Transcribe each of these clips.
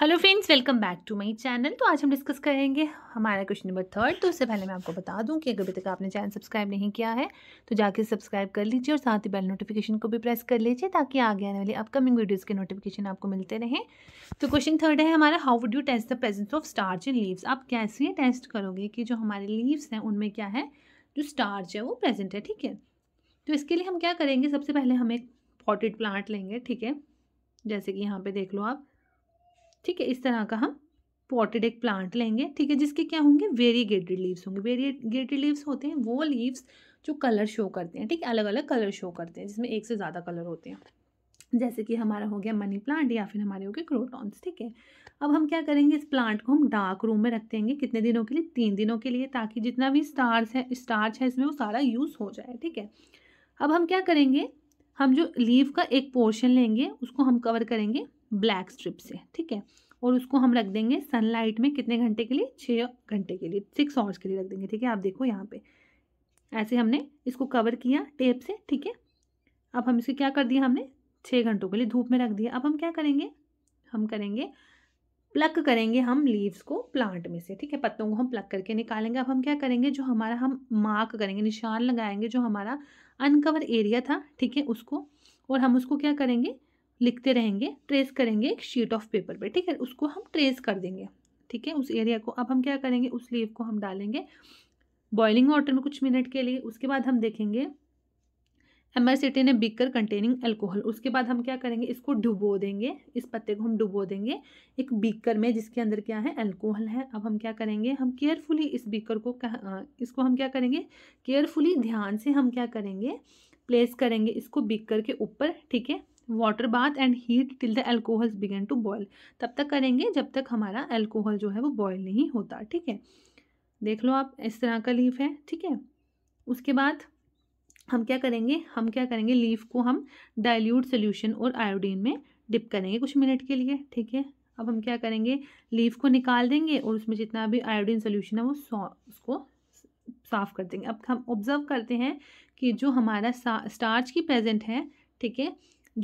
hello friends welcome back to my channel तो आज हम डिस्कस करेंगे हमारा क्वेश्चन नंबर थर्ड तो उससे पहले मैं आपको बता दूं कि अगर अभी तक आपने चैनल सब्सक्राइब नहीं किया है तो जाके सब्सक्राइब कर लीजिए और साथ ही बेल नोटिफिकेशन को भी प्रेस कर लीजिए ताकि आगे आने वाली अपकमिंग वीडियोज़ के नोटिफिकेशन आपको मिलते रहें तो क्वेश्चन थर्ड है हमारा how would you test the presence of starch in leaves आप कैसे टेस्ट करोगे कि जो हमारे लीव्स हैं उनमें क्या है जो स्टार्च है वो प्रेजेंट है ठीक है तो इसके लिए हम क्या करेंगे सबसे पहले हम एक पॉटेड प्लांट लेंगे ठीक है जैसे कि यहाँ पर देख लो आप ठीक है इस तरह का हम पॉटेड एक प्लांट लेंगे ठीक है जिसके क्या होंगे वेरीगेटेड लीव्स होंगे वेरीगेटेड लीव्स होते हैं वो लीव्स जो कलर शो करते हैं ठीक है अलग अलग कलर शो करते हैं जिसमें एक से ज़्यादा कलर होते हैं जैसे कि हमारा हो गया मनी प्लांट या फिर हमारे हो गए क्रोटॉन्स ठीक है अब हम क्या करेंगे इस प्लांट को हम डार्क रूम में रखते हैं कितने दिनों के लिए तीन दिनों के लिए ताकि जितना भी स्टार्स है स्टार्च है इसमें वो सारा यूज़ हो जाए ठीक है अब हम क्या करेंगे हम जो लीव का एक पोर्शन लेंगे उसको हम कवर करेंगे ब्लैक स्ट्रिप से ठीक है और उसको हम रख देंगे सनलाइट में कितने घंटे के लिए छः घंटे के लिए सिक्स आवर्स के लिए रख देंगे ठीक है आप देखो यहाँ पे ऐसे हमने इसको कवर किया टेप से ठीक है अब हम इसे क्या कर दिया हमने छः घंटों के लिए धूप में रख दिया अब हम क्या करेंगे हम करेंगे प्लक करेंगे हम लीव्स को प्लांट में से ठीक है पत्तों को हम प्लक करके निकालेंगे अब हम क्या करेंगे जो हमारा हम मार्क करेंगे निशान लगाएंगे जो हमारा अनकवर एरिया था ठीक है उसको और हम उसको क्या करेंगे लिखते रहेंगे ट्रेस करेंगे एक शीट ऑफ पेपर पे ठीक है उसको हम ट्रेस कर देंगे ठीक है उस एरिया को अब हम क्या करेंगे उस लीव को हम डालेंगे बॉइलिंग वाटर में कुछ मिनट के लिए उसके बाद हम देखेंगे एमरसिटी ने बीकर कंटेनिंग अल्कोहल उसके बाद हम क्या करेंगे इसको डुबो देंगे इस पत्ते को हम डुबो देंगे एक बीकर में जिसके अंदर क्या है अल्कोहल है अब हम क्या करेंगे हम केयरफुली इस बीकर को इसको हम क्या करेंगे केयरफुली ध्यान से हम क्या करेंगे प्लेस करेंगे इसको बीकर के ऊपर ठीक है water bath and heat till the alcohols begin to boil तब तक करेंगे जब तक हमारा एल्कोहल जो है वो बॉयल नहीं होता ठीक है देख लो आप इस तरह का लीफ है ठीक है उसके बाद हम क्या करेंगे हम क्या करेंगे लीफ को हम डाइल्यूट सोल्यूशन और आयोडीन में डिप करेंगे कुछ मिनट के लिए ठीक है अब हम क्या करेंगे लीफ को निकाल देंगे और उसमें जितना भी आयोडीन सोल्यूशन है वो उसको साफ़ कर देंगे अब हम ऑब्ज़र्व करते हैं कि जो हमारा स्टार्च की प्रेजेंट है ठीक है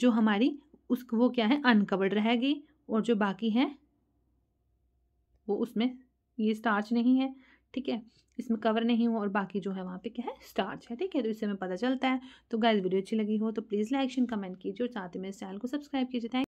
जो हमारी उस वो क्या है अनकवर्ड रहेगी और जो बाकी है वो उसमें ये स्टार्च नहीं है ठीक है इसमें कवर नहीं हुआ और बाकी जो है वहाँ पे क्या है स्टार्च है ठीक है तो इससे हमें पता चलता है तो गाइज वीडियो अच्छी लगी हो तो प्लीज़ लाइक शेयर कमेंट कीजिए और साथ ही मेरे चैनल को सब्सक्राइब कीजिए थैंक